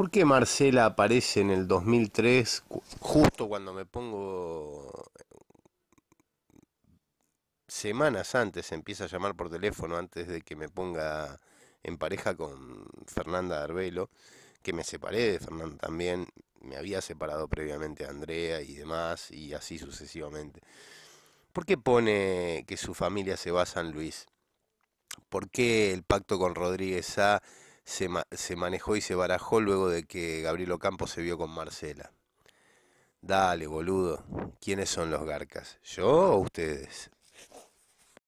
¿Por qué Marcela aparece en el 2003 justo cuando me pongo semanas antes, empieza a llamar por teléfono antes de que me ponga en pareja con Fernanda Arbelo, que me separé de Fernanda también, me había separado previamente Andrea y demás, y así sucesivamente. ¿Por qué pone que su familia se va a San Luis? ¿Por qué el pacto con Rodríguez A se, se manejó y se barajó luego de que Gabriel Ocampo se vio con Marcela. Dale, boludo. ¿Quiénes son los garcas? ¿Yo o ustedes?